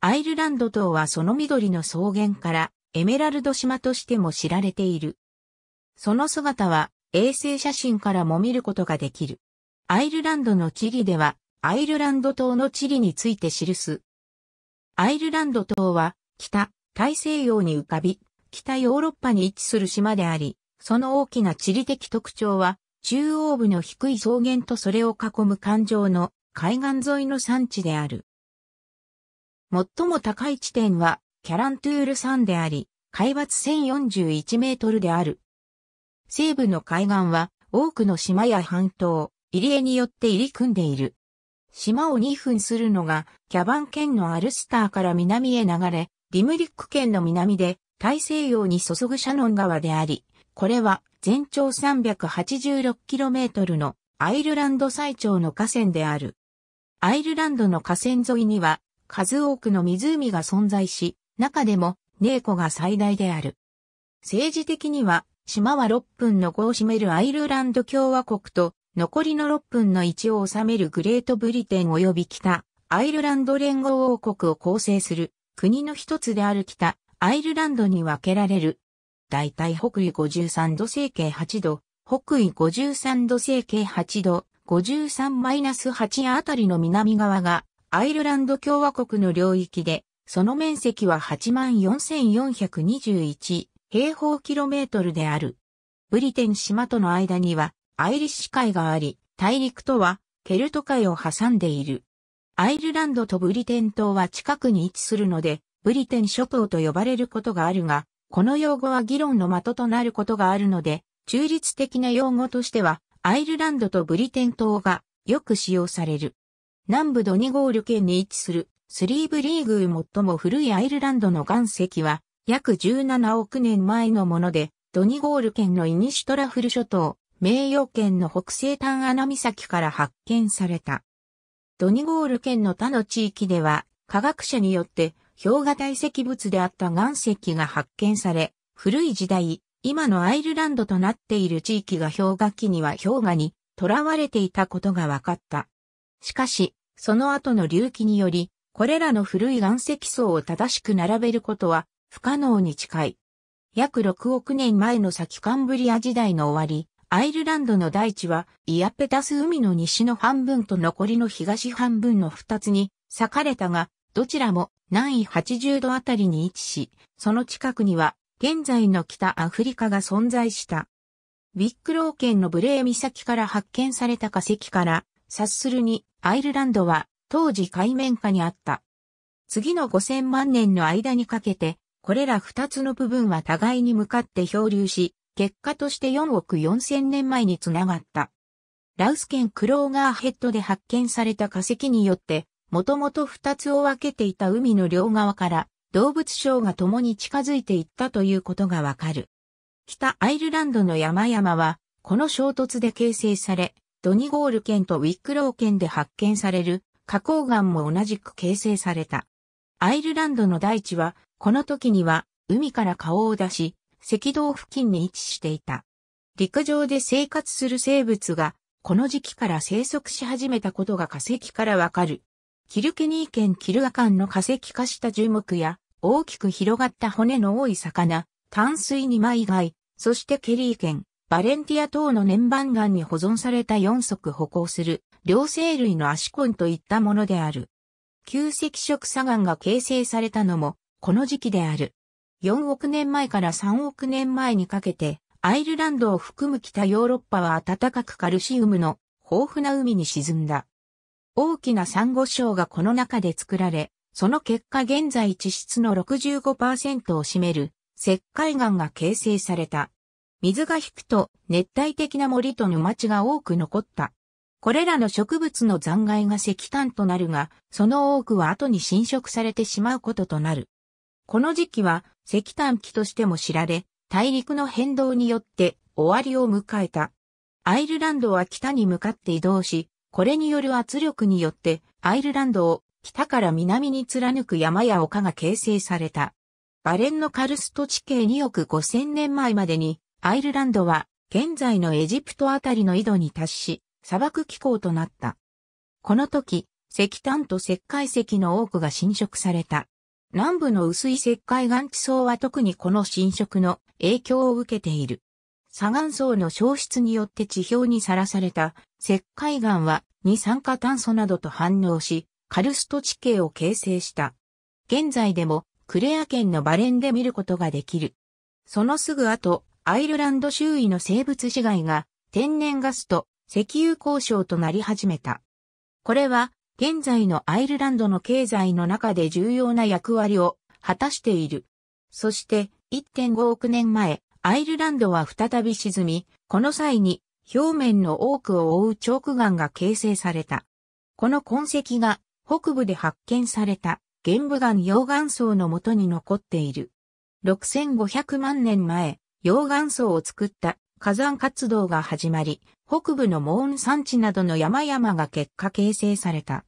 アイルランド島はその緑の草原からエメラルド島としても知られている。その姿は衛星写真からも見ることができる。アイルランドの地理ではアイルランド島の地理について記す。アイルランド島は北、大西洋に浮かび、北ヨーロッパに位置する島であり、その大きな地理的特徴は、中央部の低い草原とそれを囲む環状の海岸沿いの山地である。最も高い地点はキャラントゥール山であり、海抜1041メートルである。西部の海岸は多くの島や半島、入り江によって入り組んでいる。島を2分するのがキャバン県のアルスターから南へ流れ、リムリック県の南で大西洋に注ぐシャノン川であり、これは全長3 8 6トルのアイルランド最長の河川である。アイルランドの河川沿いには数多くの湖が存在し、中でも、ネーコが最大である。政治的には、島は6分の5を占めるアイルランド共和国と、残りの6分の1を治めるグレートブリテン及び北、アイルランド連合王国を構成する、国の一つである北、アイルランドに分けられる。大体北緯53度成形8度、北緯53度成形8度、53-8あたりの南側がアイルランド共和国の領域で、その面積は84,421平方キロメートルである。ブリテン島との間にはアイリッシュ海があり、大陸とはケルト海を挟んでいる。アイルランドとブリテン島は近くに位置するので、ブリテン諸島と呼ばれることがあるが、この用語は議論の的となることがあるので、中立的な用語としては、アイルランドとブリテン島がよく使用される。南部ドニゴール県に位置するスリーブリーグー最も古いアイルランドの岩石は約17億年前のもので、ドニゴール県のイニシュトラフル諸島、名誉県の北西端穴岬から発見された。ドニゴール県の他の地域では、科学者によって氷河堆積物であった岩石が発見され、古い時代、今のアイルランドとなっている地域が氷河期には氷河に囚われていたことが分かった。しかし、その後の隆起により、これらの古い岩石層を正しく並べることは不可能に近い。約6億年前の先カンブリア時代の終わり、アイルランドの大地はイアペタス海の西の半分と残りの東半分の2つに裂かれたが、どちらも南緯80度あたりに位置し、その近くには現在の北アフリカが存在した。ウィックロー県のブレー岬から発見された化石から察するに、アイルランドは当時海面下にあった。次の5000万年の間にかけて、これら2つの部分は互いに向かって漂流し、結果として4億4000年前につながった。ラウス県クローガーヘッドで発見された化石によって、もともと2つを分けていた海の両側から動物礁が共に近づいていったということがわかる。北アイルランドの山々は、この衝突で形成され、ドニゴール県とウィックロー県で発見される花崗岩も同じく形成された。アイルランドの大地は、この時には海から顔を出し、赤道付近に位置していた。陸上で生活する生物が、この時期から生息し始めたことが化石からわかる。キルケニー県キルア間の化石化した樹木や、大きく広がった骨の多い魚、淡水二枚貝、そしてケリー県、バレンティア等の年番岩に保存された4足歩行する、両生類のアシコンといったものである。旧赤色砂岩が形成されたのも、この時期である。4億年前から3億年前にかけて、アイルランドを含む北ヨーロッパは暖かくカルシウムの豊富な海に沈んだ。大きな珊瑚礁がこの中で作られ、その結果現在地質の65%を占める石灰岩が形成された。水が引くと熱帯的な森と沼地が多く残った。これらの植物の残骸が石炭となるが、その多くは後に侵食されてしまうこととなる。この時期は石炭期としても知られ、大陸の変動によって終わりを迎えた。アイルランドは北に向かって移動し、これによる圧力によってアイルランドを北から南に貫く山や丘が形成された。バレンのカルスト地形2億5000年前までにアイルランドは現在のエジプトあたりの緯度に達し、砂漠気候となった。この時、石炭と石灰石の多くが侵食された。南部の薄い石灰岩地層は特にこの侵食の影響を受けている。砂岩層の消失によって地表にさらされた石灰岩は二酸化炭素などと反応し、カルスト地形を形成した。現在でもクレア県のバレンで見ることができる。そのすぐ後、アイルランド周囲の生物死骸が天然ガスと石油交渉となり始めた。これは現在のアイルランドの経済の中で重要な役割を果たしている。そして1.5億年前、アイルランドは再び沈み、この際に表面の多くを覆うチョーク岩が形成された。この痕跡が北部で発見された玄武岩溶岩層のもとに残っている。6500万年前、溶岩層を作った火山活動が始まり、北部のモーン山地などの山々が結果形成された。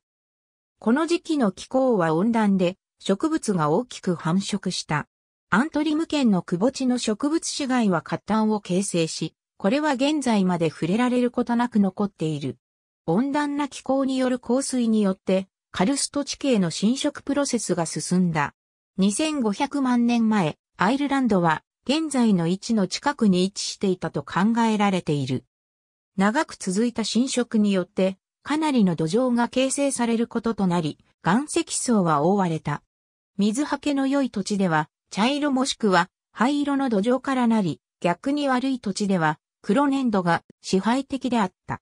この時期の気候は温暖で、植物が大きく繁殖した。アントリム県の窪地の植物死骸は活炭を形成し、これは現在まで触れられることなく残っている。温暖な気候による降水によって、カルスト地形の侵食プロセスが進んだ。2500万年前、アイルランドは現在の位置の近くに位置していたと考えられている。長く続いた侵食によって、かなりの土壌が形成されることとなり、岩石層は覆われた。水はけの良い土地では、茶色もしくは灰色の土壌からなり、逆に悪い土地では、黒粘土が支配的であった。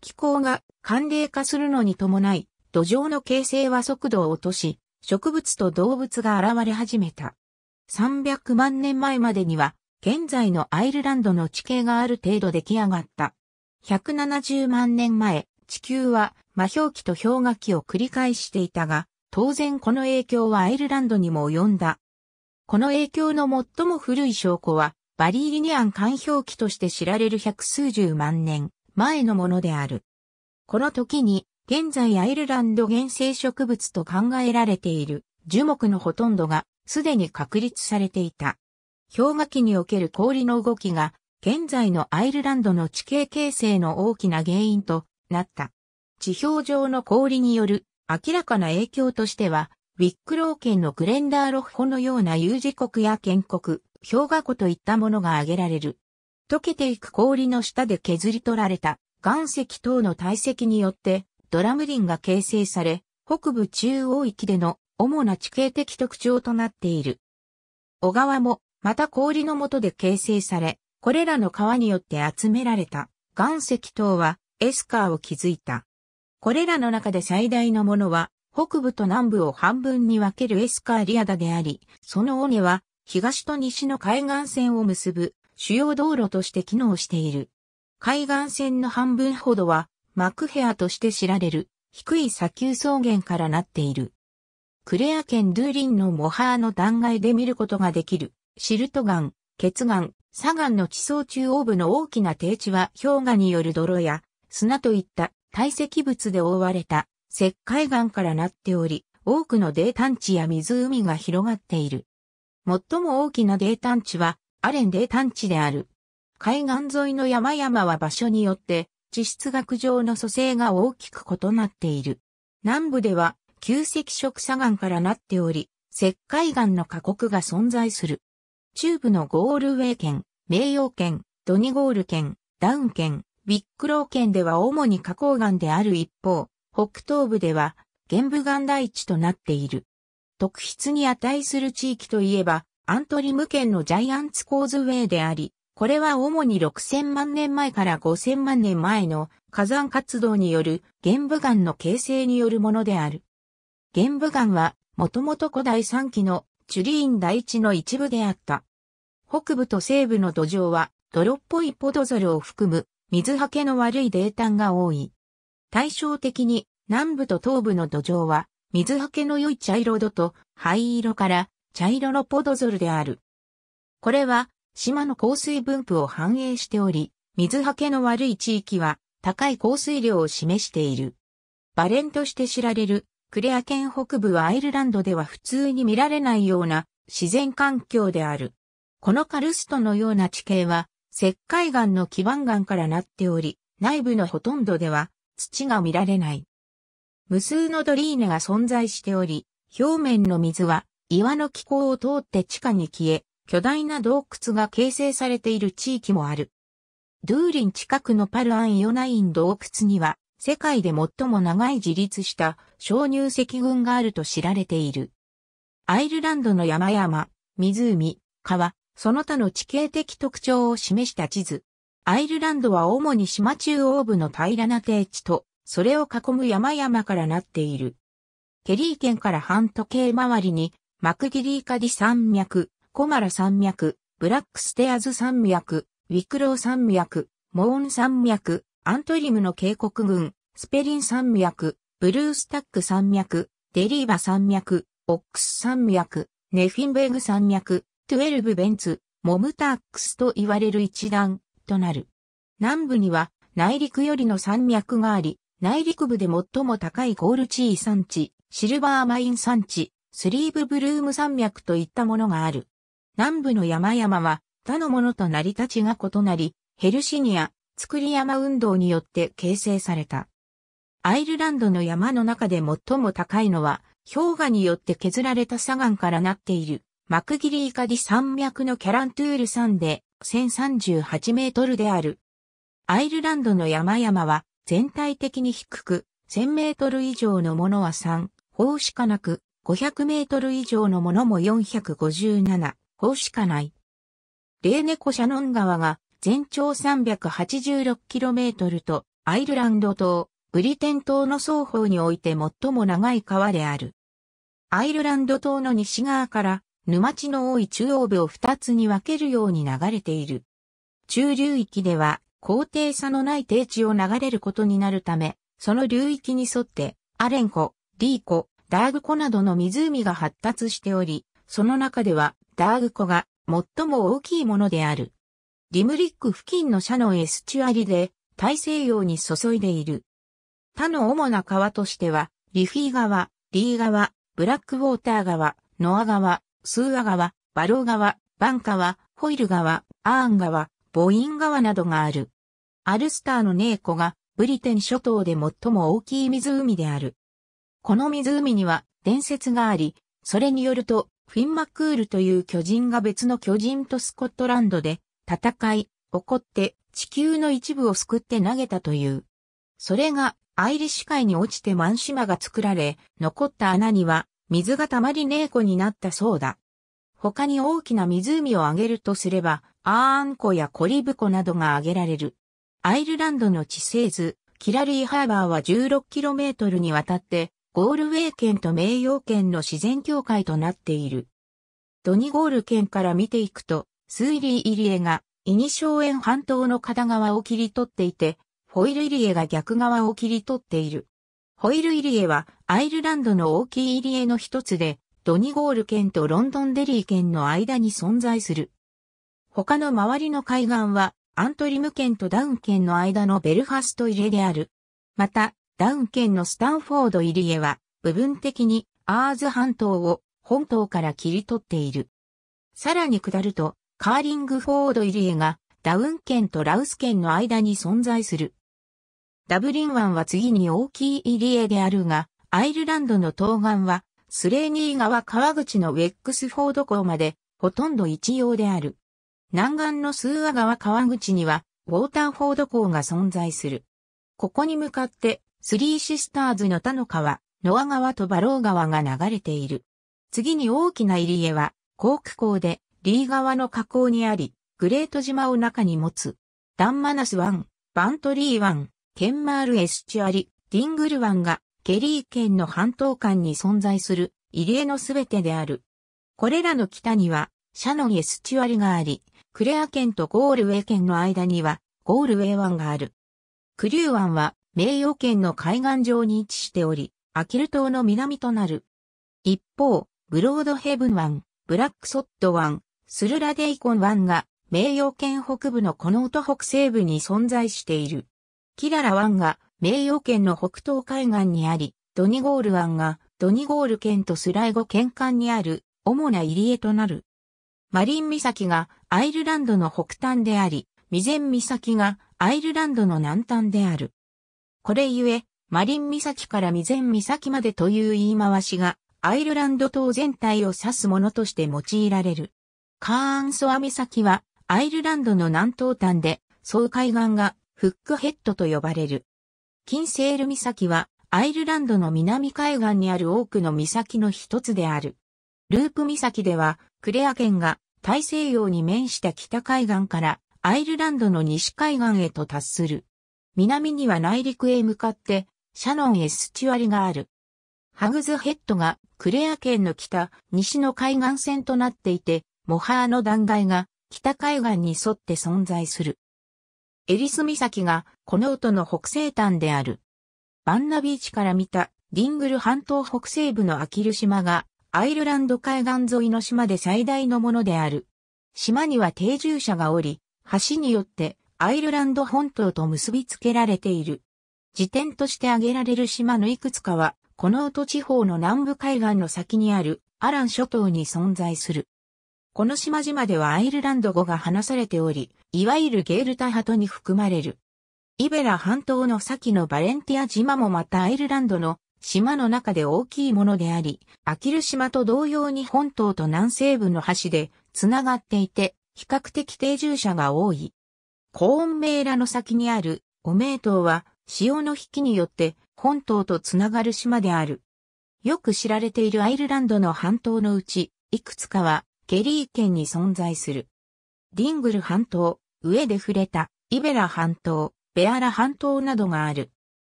気候が寒冷化するのに伴い、土壌の形成は速度を落とし、植物と動物が現れ始めた。300万年前までには、現在のアイルランドの地形がある程度出来上がった。170万年前、地球は魔氷期と氷河期を繰り返していたが、当然この影響はアイルランドにも及んだ。この影響の最も古い証拠は、バリーリニアン環氷期として知られる百数十万年前のものである。この時に、現在アイルランド原生植物と考えられている樹木のほとんどがすでに確立されていた。氷河期における氷の動きが、現在のアイルランドの地形形成の大きな原因となった。地表上の氷による明らかな影響としては、ウィックロー県のグレンダーロッホのような有字国や建国、氷河湖といったものが挙げられる。溶けていく氷の下で削り取られた岩石等の堆積によってドラム林が形成され、北部中央域での主な地形的特徴となっている。小川も、また氷の下で形成され、これらの川によって集められた岩石等はエスカーを築いた。これらの中で最大のものは、北部と南部を半分に分けるエスカーリアダであり、その尾根は東と西の海岸線を結ぶ主要道路として機能している。海岸線の半分ほどはマクヘアとして知られる低い砂丘草原からなっている。クレア県ドゥーリンのモハーの断崖で見ることができる、シルト岩、血岩、砂岩の地層中央部の大きな低地は氷河による泥や砂といった堆積物で覆われた石灰岩からなっており、多くの泥炭地や湖が広がっている。最も大きな泥炭地はアレン泥炭地である。海岸沿いの山々は場所によって地質学上の組成が大きく異なっている。南部では旧石色砂岩からなっており、石灰岩の過酷が存在する。中部のゴールウェイ県、名誉県、ドニゴール県、ダウン県、ビックロー県では主に花崗岩である一方、北東部では玄武岩台地となっている。特筆に値する地域といえば、アントリム県のジャイアンツコーズウェイであり、これは主に6000万年前から5000万年前の火山活動による玄武岩の形成によるものである。玄武岩は、もともと古代三期のチュリーン大地の一部であった。北部と西部の土壌は、泥っぽいポドゾルを含む、水はけの悪い泥炭が多い。対照的に、南部と東部の土壌は、水はけの良い茶色土と灰色から茶色のポドゾルである。これは、島の降水分布を反映しており、水はけの悪い地域は、高い降水量を示している。バレンとして知られるクレア県北部はアイルランドでは普通に見られないような自然環境である。このカルストのような地形は石灰岩の基盤岩からなっており、内部のほとんどでは土が見られない。無数のドリーネが存在しており、表面の水は岩の気候を通って地下に消え、巨大な洞窟が形成されている地域もある。ドゥーリン近くのパルアン・イオナイン洞窟には世界で最も長い自立した鍾乳石群があると知られている。アイルランドの山々、湖、川、その他の地形的特徴を示した地図。アイルランドは主に島中央部の平らな低地と、それを囲む山々からなっている。ケリー県から半時計回りに、マクギリーカディ山脈、コマラ山脈、ブラックステアズ山脈、ウィクロー山脈、モーン山脈、アントリムの渓谷群、スペリン山脈、ブルースタック山脈、デリーバ山脈、オックス山脈、ネフィンベグ山脈、トゥエルブベンツ、モムタックスと言われる一段となる。南部には内陸よりの山脈があり、内陸部で最も高いゴールチー山地、シルバーマイン山地、スリーブブルーム山脈といったものがある。南部の山々は他のものと成り立ちが異なり、ヘルシニア、作り山運動によって形成された。アイルランドの山の中で最も高いのは、氷河によって削られた砂岩からなっている、マクギリカディ山脈のキャラントゥール山で、1038メートルである。アイルランドの山々は、全体的に低く、1000メートル以上のものは3、方しかなく、500メートル以上のものも457、方しかない。レーネコシャノン川が全長 386km と、アイルランド島、ブリテン島の双方において最も長い川である。アイルランド島の西側から、沼地の多い中央部を2つに分けるように流れている。中流域では、高低差のない低地を流れることになるため、その流域に沿って、アレン湖、リー湖、ダーグ湖などの湖が発達しており、その中では、ダーグ湖が最も大きいものである。リムリック付近の社のエスチュアリで大西洋に注いでいる。他の主な川としては、リフィー川、リー川、ブラックウォーター川、ノア川、スーア川、バロー川、バン川、ホイル川、アーン川、ボイン川などがある。アルスターのネーコがブリテン諸島で最も大きい湖である。この湖には伝説があり、それによると、フィンマクールという巨人が別の巨人とスコットランドで戦い、起こって地球の一部を救って投げたという。それがアイリッシュ海に落ちてシ島が作られ、残った穴には水が溜まり猫になったそうだ。他に大きな湖を挙げるとすれば、アーン湖やコリブ湖などが挙げられる。アイルランドの地勢図、キラリーハーバーは 16km にわたって、ゴールウェイ県と名誉県の自然境界となっている。ドニゴール県から見ていくと、リー入江が、イニショーン半島の片側を切り取っていて、ホイル入江が逆側を切り取っている。ホイル入江はアイルランドの大きい入江の一つで、ドニゴール県とロンドンデリー県の間に存在する。他の周りの海岸は、アントリム県とダウン県の間のベルファスト入江である。また、ダウン県のスタンフォード入江は、部分的にアーズ半島を本島から切り取っている。さらに下ると、カーリングフォード入江がダウン県とラウス県の間に存在する。ダブリン湾は次に大きい入江であるが、アイルランドの東岸はスレーニー川川口のウェックスフォード港までほとんど一様である。南岸のスーア川川口にはウォーターフォード港が存在する。ここに向かってスリーシスターズの他の川、ノア川とバロー川が流れている。次に大きな入江はコーク港でリー側の河口にあり、グレート島を中に持つ。ダンマナス湾、バントリー湾、ケンマールエスチュアリ、ディングル湾が、ケリー県の半島間に存在する、入り江のすべてである。これらの北には、シャノンエスチュアリがあり、クレア県とゴールウェイ県の間には、ゴールウェイ湾がある。クリュー湾は、名誉県の海岸上に位置しており、アキル島の南となる。一方、ブロードヘブン湾、ブラックソット湾、スルラデイコン湾が、名誉県北部のこの音北西部に存在している。キララ湾が、名誉県の北東海岸にあり、ドニゴール湾が、ドニゴール県とスライゴ県間にある、主な入り江となる。マリン岬がアイルランドの北端であり、未然岬がアイルランドの南端である。これゆえ、マリン岬から未然岬までという言い回しが、アイルランド島全体を指すものとして用いられる。カーンソア岬はアイルランドの南東端で総海岸がフックヘッドと呼ばれる。キンセール岬はアイルランドの南海岸にある多くの岬の一つである。ループ岬ではクレア県が大西洋に面した北海岸からアイルランドの西海岸へと達する。南には内陸へ向かってシャノンエスチュアリがある。ハグズヘッドがクレア県の北、西の海岸線となっていて、モハーの断崖が北海岸に沿って存在する。エリス岬がこの音の北西端である。バンナビーチから見たリングル半島北西部のアキル島がアイルランド海岸沿いの島で最大のものである。島には定住者がおり、橋によってアイルランド本島と結びつけられている。時点として挙げられる島のいくつかは、この音地方の南部海岸の先にあるアラン諸島に存在する。この島々ではアイルランド語が話されており、いわゆるゲールタ派とに含まれる。イベラ半島の先のバレンティア島もまたアイルランドの島の中で大きいものであり、アキル島と同様に本島と南西部の橋でつながっていて、比較的定住者が多い。コーンメーラの先にあるオメー島は潮の引きによって本島とつながる島である。よく知られているアイルランドの半島のうち、いくつかはケリー県に存在する。ディングル半島、上で触れた、イベラ半島、ベアラ半島などがある。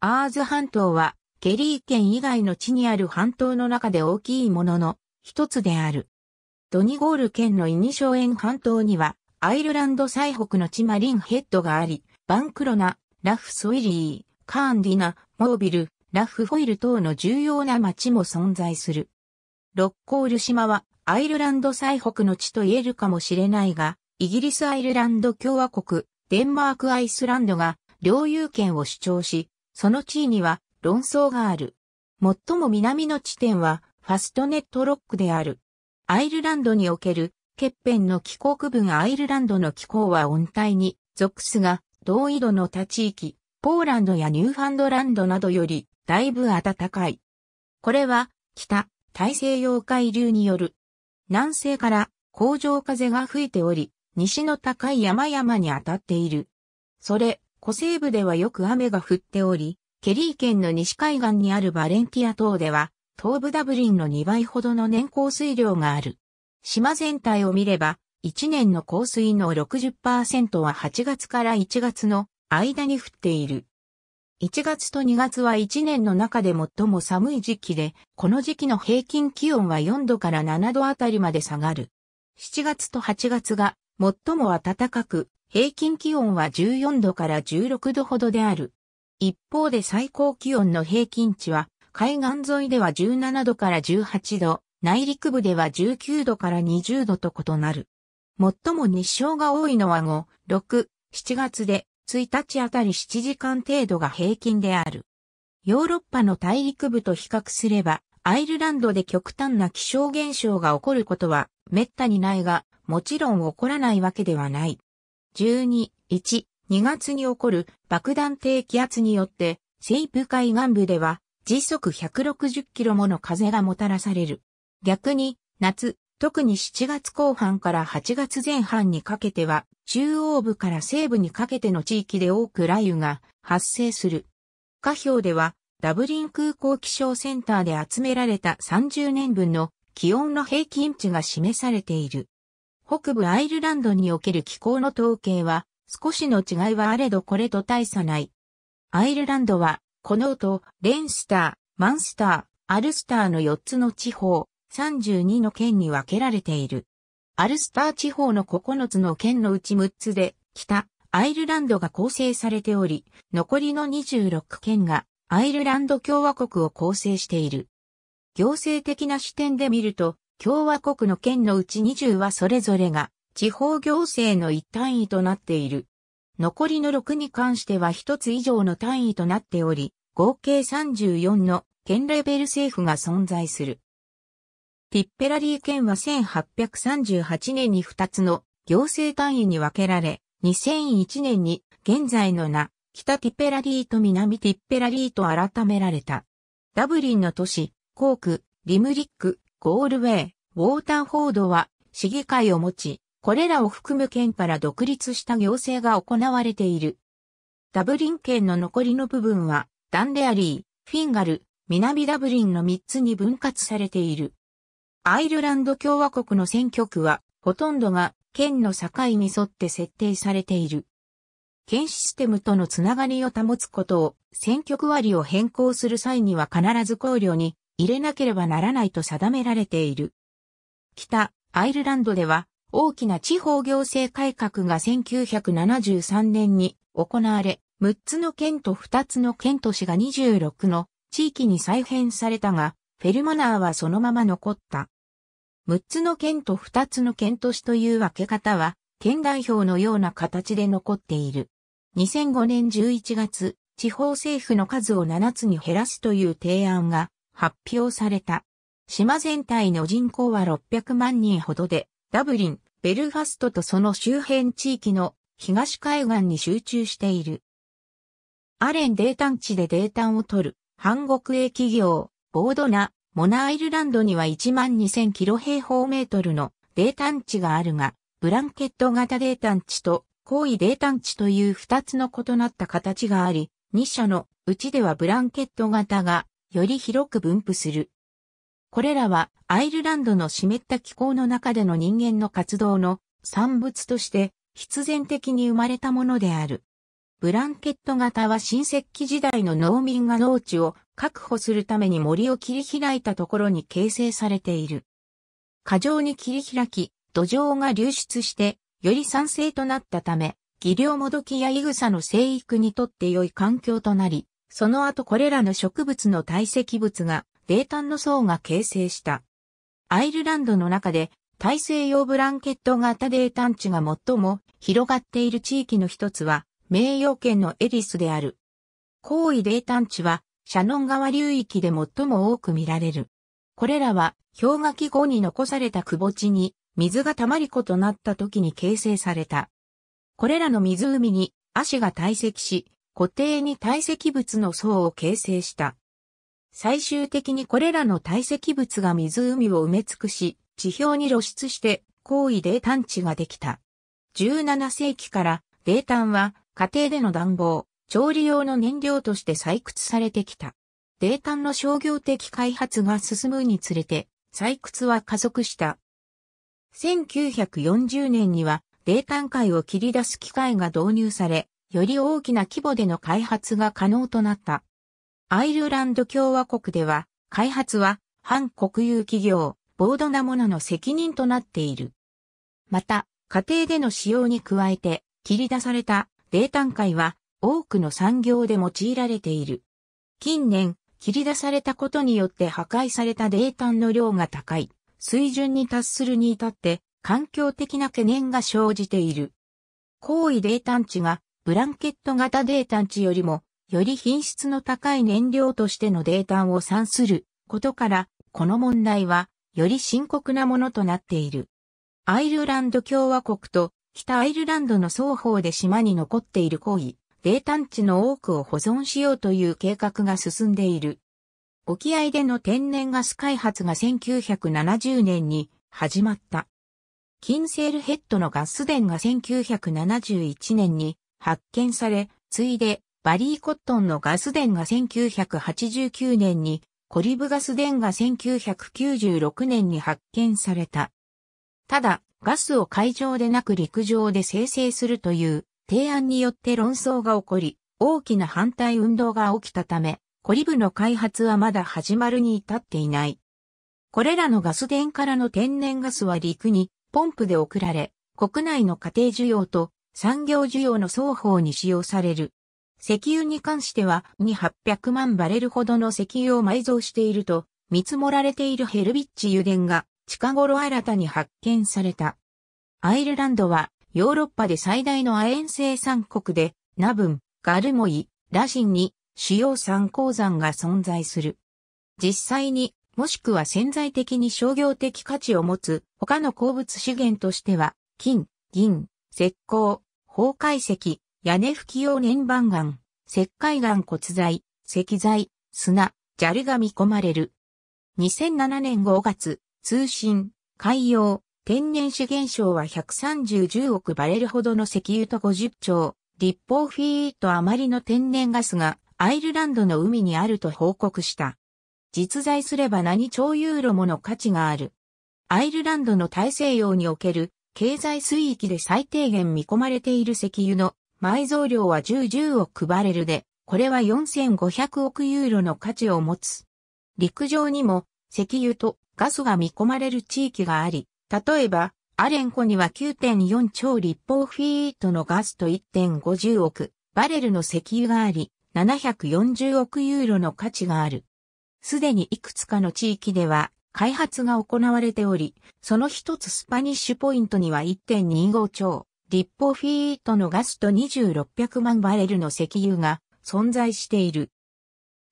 アーズ半島は、ケリー県以外の地にある半島の中で大きいものの一つである。ドニゴール県のイニショエン半島には、アイルランド最北の地マリンヘッドがあり、バンクロナ、ラフソイリー、カーンディナ、モービル、ラフホイル等の重要な町も存在する。ロッコール島はアイルランド最北の地と言えるかもしれないが、イギリスアイルランド共和国、デンマークアイスランドが領有権を主張し、その地位には論争がある。最も南の地点はファストネットロックである。アイルランドにおける、欠片の気候区分アイルランドの気候は温帯に属すが、同緯度の他地域、ポーランドやニューファンドランドなどよりだいぶ暖かい。これは、北、大西洋海流による南西から工場風が吹いており、西の高い山々に当たっている。それ、湖西部ではよく雨が降っており、ケリー県の西海岸にあるバレンティア島では、東部ダブリンの2倍ほどの年降水量がある。島全体を見れば、1年の降水の60%は8月から1月の間に降っている。1月と2月は1年の中で最も寒い時期で、この時期の平均気温は4度から7度あたりまで下がる。7月と8月が最も暖かく、平均気温は14度から16度ほどである。一方で最高気温の平均値は、海岸沿いでは17度から18度、内陸部では19度から20度と異なる。最も日照が多いのは5、6、7月で、1日あたり7時間程度が平均である。ヨーロッパの大陸部と比較すれば、アイルランドで極端な気象現象が起こることは滅多にないが、もちろん起こらないわけではない。12、1、2月に起こる爆弾低気圧によって、西部海岸部では時速160キロもの風がもたらされる。逆に、夏、特に7月後半から8月前半にかけては、中央部から西部にかけての地域で多く雷雨が発生する。下表では、ダブリン空港気象センターで集められた30年分の気温の平均値が示されている。北部アイルランドにおける気候の統計は、少しの違いはあれどこれと大差ない。アイルランドは、この後、レンスター、マンスター、アルスターの4つの地方、32の県に分けられている。アルスター地方の9つの県のうち6つで、北、アイルランドが構成されており、残りの26県がアイルランド共和国を構成している。行政的な視点で見ると、共和国の県のうち20はそれぞれが地方行政の一単位となっている。残りの6に関しては1つ以上の単位となっており、合計34の県レベル政府が存在する。ティッペラリー県は1838年に2つの行政単位に分けられ、2001年に現在の名、北ティッペラリーと南ティッペラリーと改められた。ダブリンの都市、コーク、リムリック、ゴールウェイ、ウォーターフォードは市議会を持ち、これらを含む県から独立した行政が行われている。ダブリン県の残りの部分は、ダンレアリー、フィンガル、南ダブリンの3つに分割されている。アイルランド共和国の選挙区は、ほとんどが県の境に沿って設定されている。県システムとのつながりを保つことを、選挙区割を変更する際には必ず考慮に入れなければならないと定められている。北、アイルランドでは、大きな地方行政改革が1973年に行われ、6つの県と2つの県都市が26の地域に再編されたが、フェルマナーはそのまま残った。6つの県と2つの県都市という分け方は、県代表のような形で残っている。2005年11月、地方政府の数を7つに減らすという提案が発表された。島全体の人口は600万人ほどで、ダブリン、ベルファストとその周辺地域の東海岸に集中している。アレン泥炭地で泥炭を取る、半国営企業、ボードナ、モナアイルランドには1万2000キロ平方メートルの泥炭地があるが、ブランケット型泥炭地と高位泥炭地という2つの異なった形があり、2社のうちではブランケット型がより広く分布する。これらはアイルランドの湿った気候の中での人間の活動の産物として必然的に生まれたものである。ブランケット型は新石器時代の農民が農地を確保するために森を切り開いたところに形成されている。過剰に切り開き、土壌が流出して、より酸性となったため、技量もどきやイグサの生育にとって良い環境となり、その後これらの植物の堆積物が、泥炭の層が形成した。アイルランドの中で、大西洋ブランケット型泥炭地が最も広がっている地域の一つは、名誉圏のエリスである。高位泥炭地は、シャノン川流域で最も多く見られる。これらは、氷河期後に残された窪地に、水が溜まり湖となった時に形成された。これらの湖に、足が堆積し、固定に堆積物の層を形成した。最終的にこれらの堆積物が湖を埋め尽くし、地表に露出して、高位泥炭地ができた。17世紀から、泥炭は家庭での暖房、調理用の燃料として採掘されてきた。泥炭の商業的開発が進むにつれて、採掘は加速した。1940年には、泥炭界を切り出す機械が導入され、より大きな規模での開発が可能となった。アイルランド共和国では、開発は、反国有企業、ボードなものの責任となっている。また、家庭での使用に加えて、切り出された冷炭界は多くの産業で用いられている。近年、切り出されたことによって破壊された冷炭の量が高い、水準に達するに至って、環境的な懸念が生じている。高位冷炭値が、ブランケット型冷炭値よりも、より品質の高い燃料としての冷炭を算することから、この問題は、より深刻なものとなっている。アイルランド共和国と北アイルランドの双方で島に残っている行為、冷探地の多くを保存しようという計画が進んでいる。沖合での天然ガス開発が1970年に始まった。キンセールヘッドのガス田が1971年に発見され、ついでバリーコットンのガス田が1989年に、コリブガス田が1996年に発見された。ただ、ガスを海上でなく陸上で生成するという提案によって論争が起こり、大きな反対運動が起きたため、コリブの開発はまだ始まるに至っていない。これらのガス田からの天然ガスは陸にポンプで送られ、国内の家庭需要と産業需要の双方に使用される。石油に関しては、2800万バレルほどの石油を埋蔵していると、見積もられているヘルビッチ油田が、近頃新たに発見された。アイルランドはヨーロッパで最大の亜鉛生産国で、ナブン、ガルモイ、ラシンに主要産鉱山が存在する。実際に、もしくは潜在的に商業的価値を持つ他の鉱物資源としては、金、銀、石膏、崩壊石、屋根吹き用粘板岩、石灰岩骨材、石材、砂、砂利が見込まれる。2007年5月、通信、海洋、天然資源省は130億バレルほどの石油と50兆、立方フィート余りの天然ガスがアイルランドの海にあると報告した。実在すれば何兆ユーロもの価値がある。アイルランドの大西洋における経済水域で最低限見込まれている石油の埋蔵量は10、10億バレルで、これは4500億ユーロの価値を持つ。陸上にも石油とガスが見込まれる地域があり、例えば、アレン湖には9.4兆立方フィートのガスと1.50億バレルの石油があり、740億ユーロの価値がある。すでにいくつかの地域では開発が行われており、その一つスパニッシュポイントには1.25兆立方フィートのガスと2600万バレルの石油が存在している。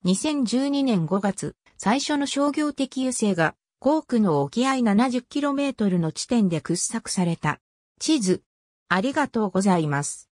2012年5月、最初の商業的油性が航空の沖合 70km の地点で掘削された。地図。ありがとうございます。